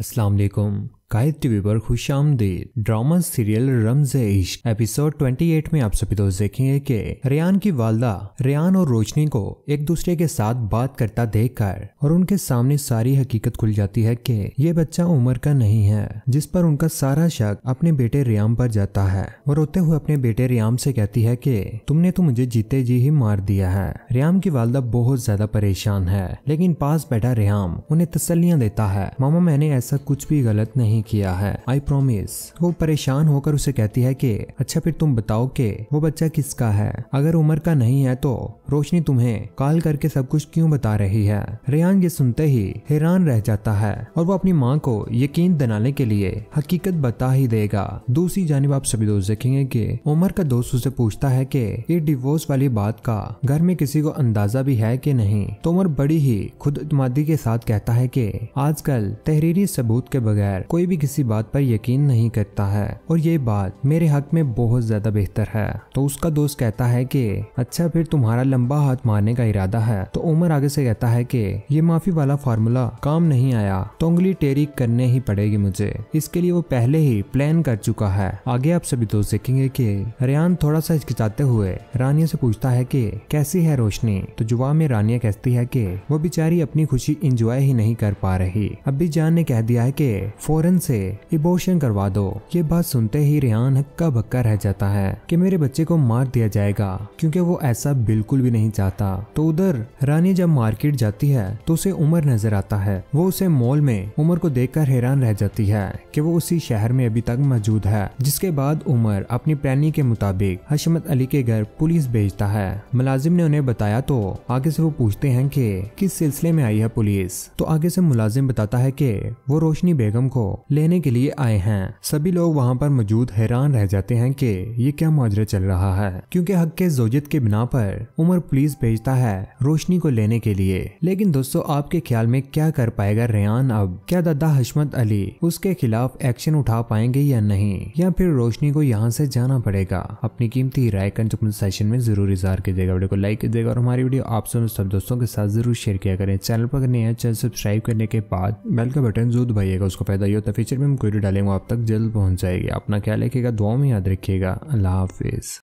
अस्सलाम गायत्री विवर खुश आमदीद ड्रामा सीरियल रमज इश्क एपिसोड 28 में आप सभी दोस्त तो देखेंगे कि रियान की वालदा रियान और रोशनी को एक दूसरे के साथ बात करता देखकर और उनके सामने सारी हकीकत खुल जाती है कि ये बच्चा उम्र का नहीं है जिस पर उनका सारा शक अपने बेटे रियाम पर जाता है वो रोते हुए अपने बेटे रियाम से कहती है कि तुमने तो मुझे जीते जी ही मार दिया है रियाम की वालदा बहुत ज्यादा परेशान है लेकिन पास बैठा रियाम उन्हें तसलियां देता है मामा मैंने ऐसा कुछ भी गलत नहीं नहीं किया है आई प्रोमिस वो परेशान होकर उसे कहती है कि अच्छा फिर तुम बताओ कि वो बच्चा किसका है अगर उमर का नहीं है तो रोशनी तुम्हें कॉल करके सब कुछ क्यों बता रही है रेहान ये सुनते ही हैरान रह जाता है और वो अपनी माँ को यकीन दिलाने के लिए हकीकत बता ही देगा दूसरी जानब आप सभी दोस्त देखेंगे कि उमर का दोस्त उसे पूछता है कि ये डिवोर्स वाली बात का घर में किसी को अंदाजा भी है कि नहीं तो उमर बड़ी ही खुद के साथ कहता है कि आजकल तहरीरी सबूत के बगैर कोई कोई भी किसी बात पर यकीन नहीं करता है और ये बात मेरे हक में बहुत ज्यादा बेहतर है तो उसका दोस्त कहता है कि अच्छा फिर तुम्हारा लंबा हाथ मारने का इरादा है तो उमर आगे से कहता है कि ये माफी वाला फार्मूला काम नहीं आया तो उंगली टेरी करने ही पड़ेगी मुझे इसके लिए वो पहले ही प्लान कर चुका है आगे आप सभी दोस्त देखेंगे कि रियान थोड़ा सा हिचकिचाते हुए रानिया से पूछता है कि कैसी है रोशनी तो जुवा में रानिया कहती है कि वो बेचारी अपनी खुशी इंजॉय ही नहीं कर पा रही अभी जान ने कह दिया है कि फौरन बचपन से इबोशन करवा दो ये बात सुनते ही रेहान हक्का भक्का रह जाता है कि मेरे बच्चे को मार दिया जाएगा क्योंकि वो ऐसा बिल्कुल भी नहीं चाहता तो उधर रानी जब मार्केट जाती है तो उसे उमर नजर आता है वो उसे मॉल में उमर को देख हैरान रह जाती है की वो उसी शहर में अभी तक मौजूद है जिसके बाद उमर अपनी प्लानिंग के मुताबिक हशमत अली के घर पुलिस भेजता है मुलाजिम ने उन्हें बताया तो आगे से वो पूछते हैं कि किस सिलसिले में आई है पुलिस तो आगे से मुलाजिम बताता है कि वो रोशनी बेगम को लेने के लिए आए हैं सभी लोग वहाँ पर मौजूद हैरान रह जाते हैं कि ये क्या मुआजरा चल रहा है क्योंकि हक के जोजित के बिना पर उमर पुलिस भेजता है रोशनी को लेने के लिए लेकिन दोस्तों आपके ख्याल में क्या कर पाएगा रेहान अब क्या दादा हशमत अली उसके खिलाफ एक्शन उठा पाएंगे या नहीं या फिर रोशनी को यहाँ से जाना पड़ेगा अपनी कीमती राय सेशन में जरूर इजहार कीजिएगा वीडियो को लाइक कीजिएगा और हमारी वीडियो आप सब दोस्तों के साथ जरूर शेयर किया करें चैनल पर नया चैनल सब्सक्राइब करने के बाद बेल का बटन जरूर दबाइएगा उसको फायदा ये होता है फीचर में हम क्वेरी डालेंगे आप तक जल्द पहुँच जाएगी अपना ख्याल रखिएगा दुआ में याद रखिएगा अल्लाह हाफिज़